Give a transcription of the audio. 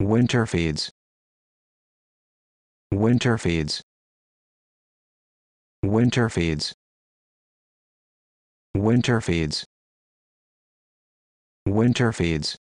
Winter feeds. Winter feeds. Winter feeds. Winter feeds. Winter feeds.